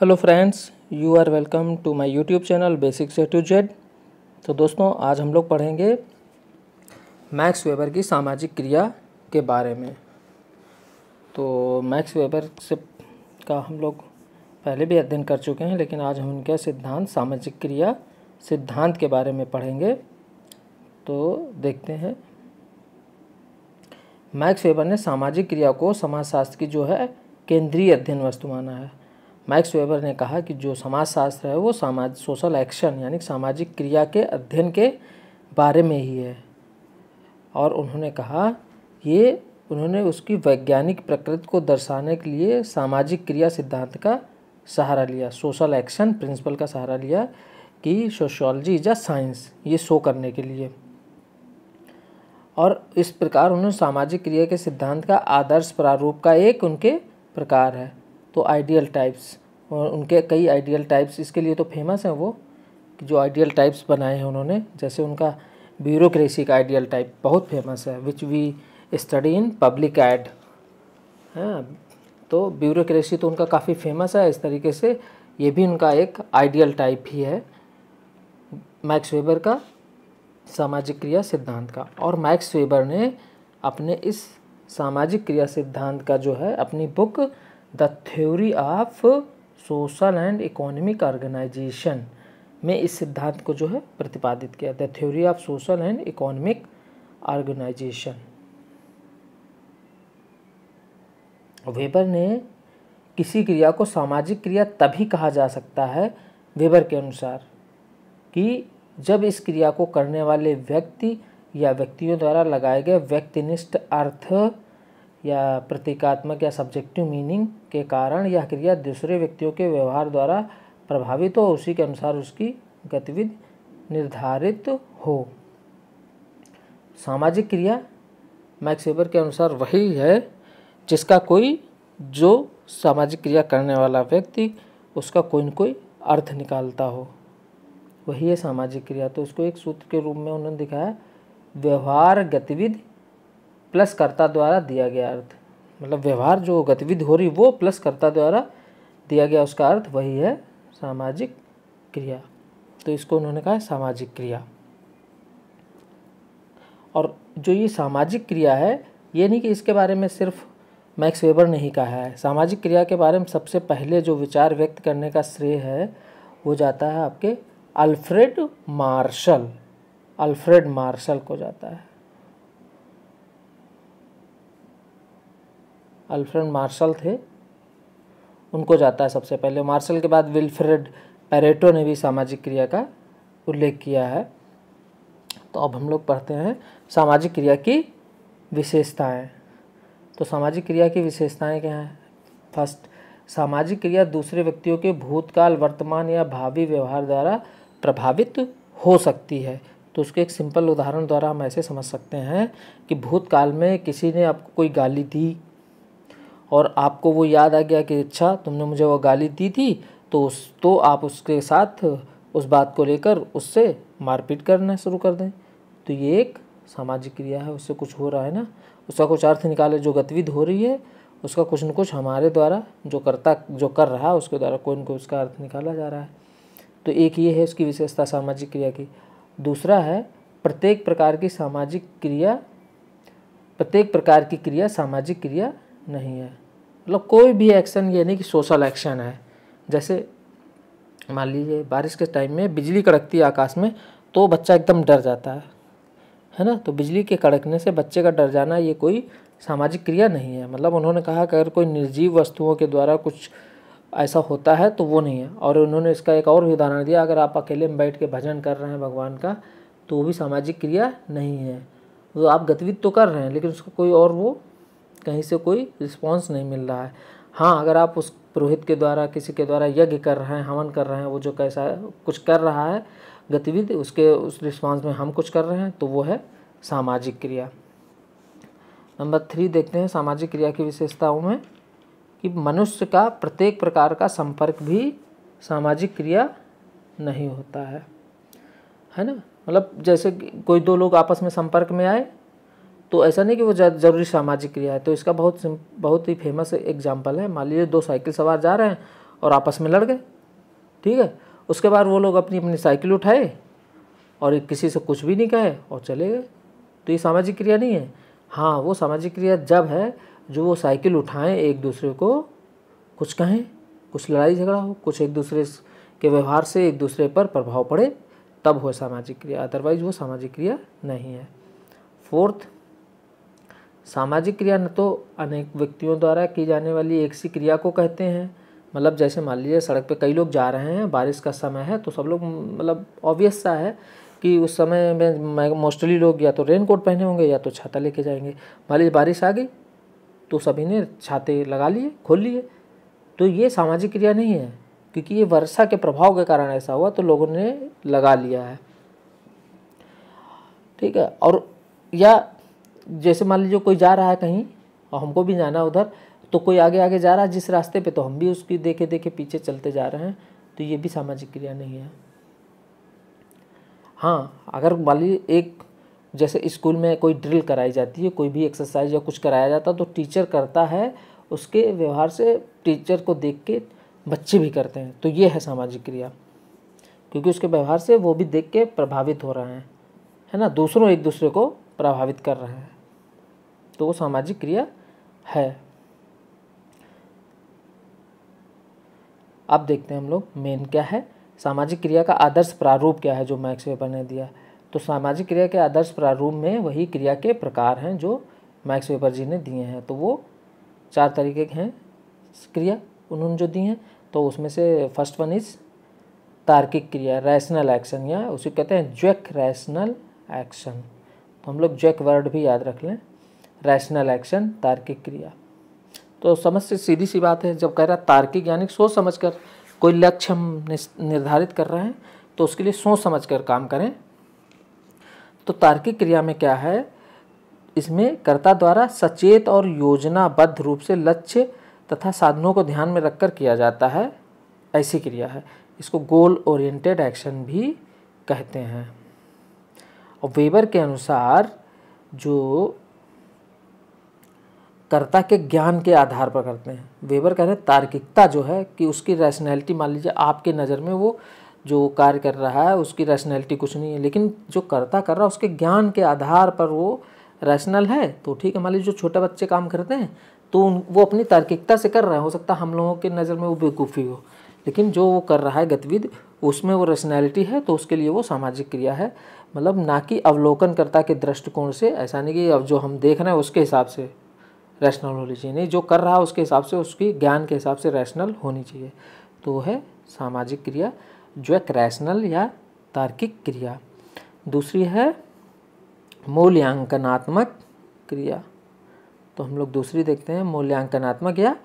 hello friends you are welcome to my YouTube channel basic से to Z तो दोस्तों आज हम लोग पढ़ेंगे मैक्स वेबर की सामाजिक क्रिया के बारे में तो मैक्स वेबर से का हम लोग पहले भी अध्ययन कर चुके हैं लेकिन आज हम उनके सिद्धांत सामाजिक क्रिया सिद्धांत के बारे में पढ़ेंगे तो देखते हैं मैक्स वेबर ने सामाजिक क्रिया को समाजशास्त्र की जो है केंद्रीय अध्ययन वस्तु माना है मैक्स वेबर ने कहा कि जो समाजशास्त्र है वो समाज सोशल एक्शन यानी सामाजिक क्रिया के अध्ययन के बारे में ही है और उन्होंने कहा ये उन्होंने उसकी वैज्ञानिक प्रकृति को दर्शाने के लिए सामाजिक क्रिया सिद्धांत का सहारा लिया सोशल एक्शन प्रिंसिपल का सहारा लिया कि सोशोलॉजी इज अ साइंस ये शो करने के लिए और इस प्रकार उन्होंने सामाजिक क्रिया के सिद्धांत का आदर्श प्रारूप का एक उनके प्रकार है तो आइडियल टाइप्स और उनके कई आइडियल टाइप्स इसके लिए तो फेमस हैं वो जो आइडियल टाइप्स बनाए हैं उन्होंने जैसे उनका ब्यूरोक्रेसी का आइडियल टाइप बहुत फेमस है which we study in public ad है तो ब्यूरोक्रेसी तो उनका काफ़ी फेमस है इस तरीके से ये भी उनका एक आइडियल टाइप ही है मैक्स वेबर का सामाजिक क्रिया सिद्धांत का और मैक्स वेबर ने अपने इस सामाजिक क्रिया सिद्धांत का जो है अपनी book the theory of social and economic organization में इस सिद्धांत को जो है प्रतिपादित किया the theory of social and economic organization Weber ने किसी क्रिया को सामाजिक क्रिया तभी कहा जा सकता है वेबर के अनुसार कि जब इस क्रिया को करने वाले व्यक्ति या व्यक्तियों द्वारा लगाए गए व्यक्तिनिष्ठ अर्थ या प्रतीकात्मक या सब्जेक्टिव मीनिंग के कारण यह क्रिया दूसरे व्यक्तियों के व्यवहार द्वारा प्रभावित हो उसी के अनुसार उसकी गतिविधि निर्धारित हो सामाजिक क्रिया मैक्स वेबर के अनुसार वही है जिसका कोई जो सामाजिक क्रिया करने वाला व्यक्ति उसका कोई न कोई अर्थ निकालता हो वही है सामाजिक क्रिया तो उसको एक सूत्र के रूप में उन्होंने दिखाया व्यवहार गतिविधि प्लस कर्ता द्वारा दिया गया अर्थ मतलब व्यवहार जो गतिविधि हो रही वो प्लस कर्ता द्वारा दिया गया उसका अर्थ वही है सामाजिक क्रिया तो इसको उन्होंने कहा सामाजिक क्रिया और जो ये सामाजिक क्रिया है ये नहीं कि इसके बारे में सिर्फ मैक्स वेबर ने ही कहा है सामाजिक क्रिया के बारे में सबसे पहले जो विचार व्यक्त करने का श्रेय है वो जाता है आपके अल्फ्रेड मार्शल अल्फ्रेड मार्शल को जाता है अल्फ्रेड मार्शल थे उनको जाता है सबसे पहले मार्शल के बाद विल्फ्रेड पैरेटो ने भी सामाजिक क्रिया का उल्लेख किया है तो अब हम लोग पढ़ते हैं सामाजिक क्रिया की विशेषताएं तो सामाजिक क्रिया की विशेषताएं क्या हैं फर्स्ट सामाजिक क्रिया दूसरे व्यक्तियों के भूतकाल वर्तमान या भावी व्यवहार द्वारा प्रभावित हो सकती है तो उसके एक सिंपल उदाहरण द्वारा हम ऐसे समझ सकते हैं कि भूतकाल में किसी ने आपको कोई गाली दी और आपको वो याद आ गया कि अच्छा तुमने मुझे वो गाली दी थी तो उस तो आप उसके साथ उस बात को लेकर उससे मारपीट करना शुरू कर दें तो ये एक सामाजिक क्रिया है उससे कुछ हो रहा है ना उसका कुछ अर्थ निकाले जो गतिविधि हो रही है उसका कुछ न कुछ हमारे द्वारा जो करता जो कर रहा है उसके द्वारा कोई न कोई उसका अर्थ निकाला जा रहा है तो एक ये है उसकी विशेषता सामाजिक क्रिया की दूसरा है प्रत्येक प्रकार की सामाजिक क्रिया प्रत्येक प्रकार की क्रिया सामाजिक क्रिया नहीं है मतलब कोई भी एक्शन ये नहीं कि सोशल एक्शन है जैसे मान लीजिए बारिश के टाइम में बिजली कड़कती है आकाश में तो बच्चा एकदम डर जाता है है ना तो बिजली के कड़कने से बच्चे का डर जाना ये कोई सामाजिक क्रिया नहीं है मतलब उन्होंने कहा कि अगर कोई निर्जीव वस्तुओं के द्वारा कुछ ऐसा होता है तो वो नहीं है और उन्होंने इसका एक और भी उदाहरण दिया अगर आप अकेले में बैठ के भजन कर रहे हैं भगवान का तो वो भी सामाजिक क्रिया नहीं है तो आप गतिविधि तो कर रहे हैं लेकिन उसका कोई और वो कहीं से कोई रिस्पॉन्स नहीं मिल रहा है हाँ अगर आप उस पुरोहित के द्वारा किसी के द्वारा यज्ञ कर रहे हैं हवन कर रहे हैं वो जो कैसा कुछ कर रहा है गतिविधि उसके उस रिस्पॉन्स में हम कुछ कर रहे हैं तो वो है सामाजिक क्रिया नंबर थ्री देखते हैं सामाजिक क्रिया की विशेषताओं में कि मनुष्य का प्रत्येक प्रकार का संपर्क भी सामाजिक क्रिया नहीं होता है है ना मतलब जैसे कोई दो लोग आपस में संपर्क में आए तो ऐसा नहीं कि वो ज़रूरी सामाजिक क्रिया है तो इसका बहुत बहुत ही फेमस एग्जाम्पल है मान लीजिए दो साइकिल सवार जा रहे हैं और आपस में लड़ गए ठीक है उसके बाद वो लोग अपनी अपनी साइकिल उठाए और किसी से कुछ भी नहीं कहे और चले गए तो ये सामाजिक क्रिया नहीं है हाँ वो सामाजिक क्रिया जब है जो वो साइकिल उठाएं एक दूसरे को कुछ कहें कुछ लड़ाई झगड़ा हो कुछ एक दूसरे के व्यवहार से एक दूसरे पर प्रभाव पड़े तब हो सामाजिक क्रिया अदरवाइज वो सामाजिक क्रिया नहीं है फोर्थ सामाजिक क्रिया न तो अनेक व्यक्तियों द्वारा की जाने वाली एक सी क्रिया को कहते हैं मतलब जैसे मान लीजिए सड़क पे कई लोग जा रहे हैं बारिश का समय है तो सब लोग मतलब ऑब्वियस सा है कि उस समय में मोस्टली लोग या तो रेन कोट पहने होंगे या तो छाता लेके जाएंगे मान लीजिए बारिश आ गई तो सभी ने छाते लगा लिए खोल लिए तो ये सामाजिक क्रिया नहीं है क्योंकि ये वर्षा के प्रभाव के कारण ऐसा हुआ तो लोगों ने लगा लिया है ठीक है और या जैसे मान लीजिए कोई जा रहा है कहीं और हमको भी जाना उधर तो कोई आगे आगे जा रहा है जिस रास्ते पे तो हम भी उसकी देखे देखे पीछे चलते जा रहे हैं तो ये भी सामाजिक क्रिया नहीं है हाँ अगर मान लीजिए एक जैसे स्कूल में कोई ड्रिल कराई जाती है कोई भी एक्सरसाइज या कुछ कराया जाता है तो टीचर करता है उसके व्यवहार से टीचर को देख के बच्चे भी करते हैं तो ये है सामाजिक क्रिया क्योंकि उसके व्यवहार से वो भी देख के प्रभावित हो रहे हैं है ना दूसरों एक दूसरे को प्रभावित कर रहे हैं तो वो सामाजिक क्रिया है अब देखते हैं हम लोग मेन क्या है सामाजिक क्रिया का आदर्श प्रारूप क्या है जो मैक्स वेबर ने दिया तो सामाजिक क्रिया के आदर्श प्रारूप में वही क्रिया के प्रकार हैं जो मैक्स वेबर जी ने दिए हैं तो वो चार तरीके के हैं क्रिया उन्होंने जो दी हैं तो उसमें से फर्स्ट वन इज़ तार्किक क्रिया रैशनल एक्शन या उसे कहते हैं ज्वेक रैशनल एक्शन तो हम लोग ज्वेक वर्ड भी याद रख लें रैशनल एक्शन तार्किक क्रिया तो समझ से सीधी सी बात है जब कह रहा है तार्किक यानी सोच समझ कर कोई लक्ष्य हम निर्धारित कर रहे हैं तो उसके लिए सोच समझ कर काम करें तो तार्किक क्रिया में क्या है इसमें कर्ता द्वारा सचेत और योजनाबद्ध रूप से लक्ष्य तथा साधनों को ध्यान में रखकर किया जाता है ऐसी क्रिया है इसको गोल ओरिएंटेड एक्शन भी कहते हैं और वेबर के अनुसार जो कर्ता के ज्ञान के आधार पर करते हैं वेबर कह रहे हैं तार्किकता जो है कि उसकी रैशनैलिटी मान लीजिए आपके नज़र में वो जो कार्य कर रहा है उसकी रैशनैलिटी कुछ नहीं है लेकिन जो कर्ता कर रहा है उसके ज्ञान के आधार पर वो रैशनल है तो ठीक है मान लीजिए जो छोटे बच्चे काम करते हैं तो उन वो अपनी तार्किकता से कर रहे हैं हो सकता है हम लोगों के नज़र में वो बेवकूफ़ी हो लेकिन जो वो कर रहा है गतिविधि उसमें वो रैशनैलिटी है तो उसके लिए वो सामाजिक क्रिया है मतलब ना कि अवलोकनकर्ता के दृष्टिकोण से ऐसा नहीं कि अब जो हम देख रहे हैं उसके हिसाब से रैशनल होनी चाहिए नहीं जो कर रहा है उसके हिसाब से उसकी ज्ञान के हिसाब से रैशनल होनी चाहिए तो है सामाजिक क्रिया जो एक रैशनल या तार्किक क्रिया दूसरी है मूल्यांकनात्मक क्रिया तो हम लोग दूसरी देखते हैं मूल्यांकनात्मक या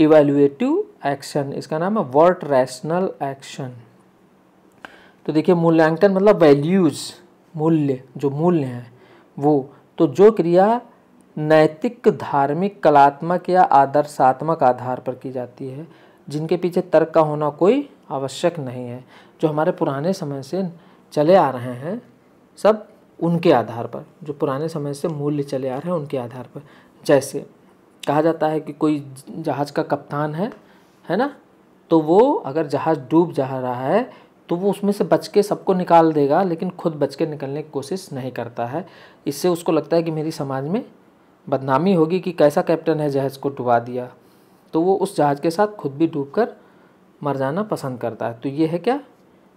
इवेल्युएटिव एक्शन इसका नाम है वर्ट रैशनल एक्शन तो देखिए मूल्यांकन मतलब वैल्यूज़ मूल्य जो मूल्य हैं वो तो जो क्रिया नैतिक धार्मिक कलात्मक या आदर्शात्मक आधार पर की जाती है जिनके पीछे तर्क का होना कोई आवश्यक नहीं है जो हमारे पुराने समय से चले आ रहे हैं सब उनके आधार पर जो पुराने समय से मूल्य चले आ रहे हैं उनके आधार पर जैसे कहा जाता है कि कोई जहाज़ का कप्तान है है ना तो वो अगर जहाज़ डूब जा रहा है तो वो उसमें से बच के सबको निकाल देगा लेकिन खुद बच के निकलने की कोशिश नहीं करता है इससे उसको लगता है कि मेरी समाज में बदनामी होगी कि कैसा कैप्टन है जहाज़ को डुबा दिया तो वो उस जहाज़ के साथ खुद भी डूब कर मर जाना पसंद करता है तो ये है क्या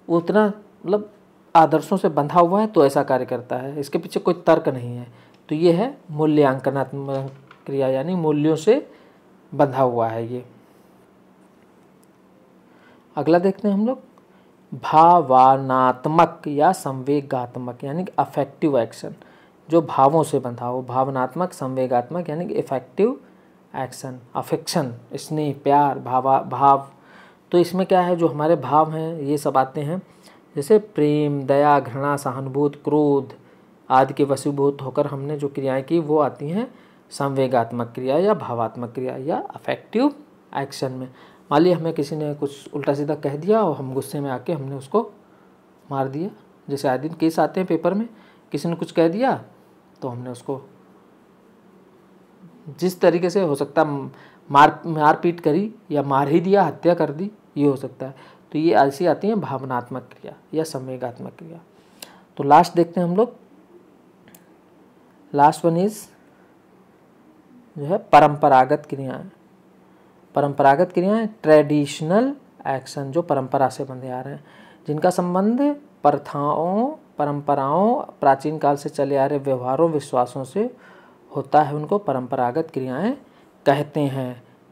वो उतना मतलब आदर्शों से बंधा हुआ है तो ऐसा कार्य करता है इसके पीछे कोई तर्क नहीं है तो ये है मूल्यांकनात्मक क्रिया यानी मूल्यों से बंधा हुआ है ये अगला देखते हैं हम लोग भावनात्मक या संवेगात्मक यानी अफेक्टिव एक्शन जो भावों से बंधा हो भावनात्मक संवेगात्मक यानी कि इफेक्टिव एक्शन अफेक्शन स्नेह प्यार भावा भाव तो इसमें क्या है जो हमारे भाव हैं ये सब आते हैं जैसे प्रेम दया घृणा सहानुभूत क्रोध आदि के वसीभूत होकर हमने जो क्रियाएं की वो आती हैं संवेगात्मक क्रिया या भावात्मक क्रिया या अफेक्टिव एक्शन में मान लिया हमें किसी ने कुछ उल्टा सीधा कह दिया और हम गुस्से में आके हमने उसको मार दिया जैसे आए दिन केस आते हैं पेपर में किसी ने कुछ कह दिया तो हमने उसको जिस तरीके से हो सकता मार मारपीट करी या मार ही दिया हत्या कर दी ये हो सकता है तो ये ऐसी आती है भावनात्मक क्रिया या संवेगात्मक क्रिया तो लास्ट देखते हैं हम लोग लास्ट वन इज जो है परंपरागत क्रियाएं परंपरागत क्रियाएं ट्रेडिशनल एक्शन जो परंपरा से बंधे आ रहे हैं जिनका संबंध प्रथाओं परंपराओं प्राचीन काल से चले आ रहे व्यवहारों विश्वासों से होता है उनको परंपरागत क्रियाएं कहते हैं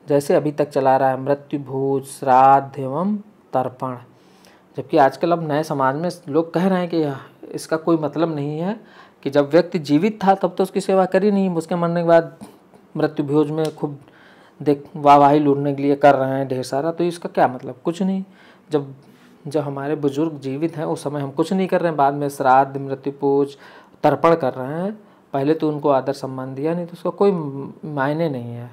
जैसे अभी तक चला रहा है मृत्यु भोज श्राद्ध एवं तर्पण जबकि आजकल अब नए समाज में लोग कह रहे हैं कि इसका कोई मतलब नहीं है कि जब व्यक्ति जीवित था तब तो उसकी सेवा करी नहीं उसके मरने के बाद मृत्यु भोज में खूब देख वाहवाही लूटने के लिए कर रहे हैं ढेर सारा तो इसका क्या मतलब कुछ नहीं जब जब हमारे बुजुर्ग जीवित हैं उस समय हम कुछ नहीं कर रहे हैं बाद में श्राद्ध मृत्यु पूज तर्पण कर रहे हैं पहले तो उनको आदर सम्मान दिया नहीं तो उसका कोई मायने नहीं है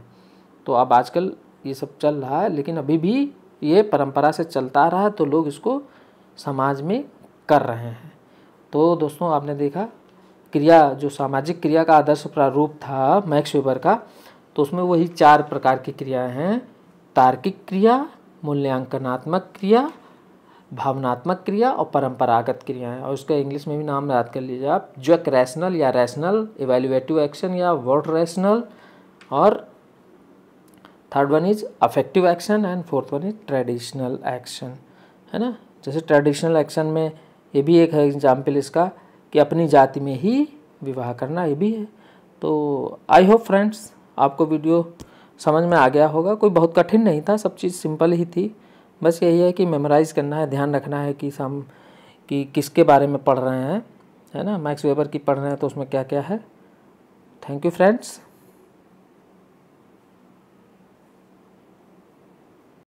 तो अब आजकल ये सब चल रहा है लेकिन अभी भी ये परंपरा से चलता रहा है तो लोग इसको समाज में कर रहे हैं तो दोस्तों आपने देखा क्रिया जो सामाजिक क्रिया का आदर्श प्रारूप था मैक्स वेबर का तो उसमें वही चार प्रकार की क्रियाएं हैं तार्किक क्रिया मूल्यांकनात्मक क्रिया भावनात्मक क्रिया और परंपरागत क्रिया है और उसका इंग्लिश में भी नाम याद कर लीजिए आप जो एक रैशनल या रैशनल इवेल्युएटिव एक्शन या वर्ड रैशनल और third one is affective action and fourth one is traditional action है ना जैसे ट्रेडिशनल एक्शन में ये भी एक है एग्जाम्पल इसका कि अपनी जाति में ही विवाह करना ये भी है तो आई होप फ्रेंड्स आपको वीडियो समझ में आ गया होगा कोई बहुत कठिन नहीं था सब चीज़ सिंपल ही थी बस यही है कि मेमोराइज़ करना है ध्यान रखना है कि हम कि किसके बारे में पढ़ रहे हैं है ना मैक्स वेबर की पढ़ रहे हैं तो उसमें क्या क्या है थैंक यू फ्रेंड्स